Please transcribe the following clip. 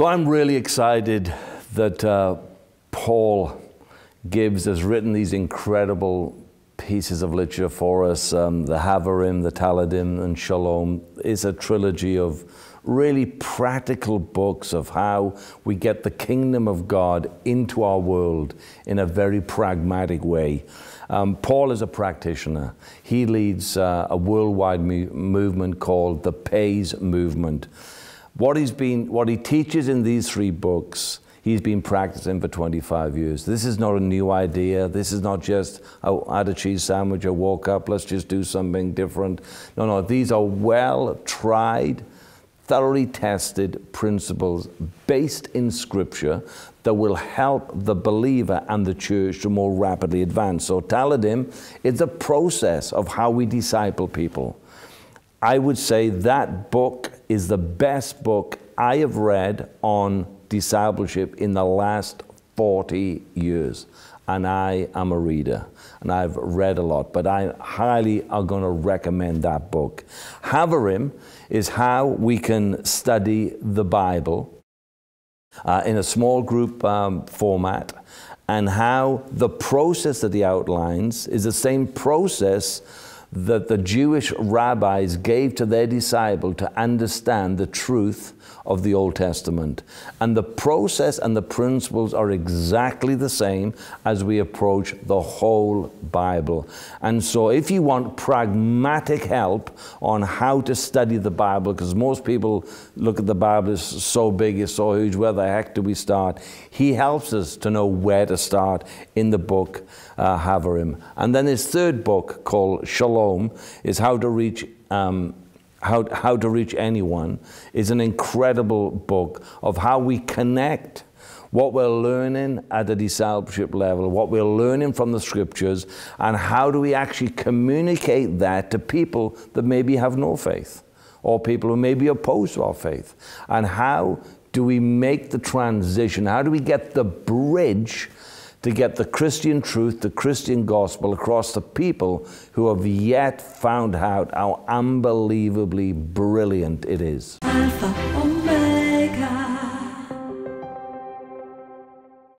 So I'm really excited that uh, Paul Gibbs has written these incredible pieces of literature for us um, the Havarim, the Taladim, and Shalom. is a trilogy of really practical books of how we get the kingdom of God into our world in a very pragmatic way. Um, Paul is a practitioner. He leads uh, a worldwide movement called the Pays Movement. What, he's been, what he teaches in these three books, he's been practicing for 25 years. This is not a new idea. This is not just, oh, add a cheese sandwich or walk up, let's just do something different. No, no, these are well tried, thoroughly tested principles based in Scripture that will help the believer and the church to more rapidly advance. So, Taladim is a process of how we disciple people. I would say that book is the best book I have read on discipleship in the last 40 years. And I am a reader and I've read a lot, but I highly are going to recommend that book. Havarim is how we can study the Bible uh, in a small group um, format and how the process that he outlines is the same process that the Jewish rabbis gave to their disciple to understand the truth of the Old Testament. And the process and the principles are exactly the same as we approach the whole Bible. And so, if you want pragmatic help on how to study the Bible, because most people look at the Bible as so big, it's so huge, where the heck do we start? He helps us to know where to start in the book uh, Havarim. And then his third book called Shalom. Shalom is how to reach um, how, how to reach anyone is an incredible book of how we connect what we're learning at the discipleship level, what we're learning from the scriptures, and how do we actually communicate that to people that maybe have no faith or people who may be opposed to our faith? And how do we make the transition? How do we get the bridge to get the Christian truth, the Christian gospel across the people who have yet found out how unbelievably brilliant it is. Alpha, Omega.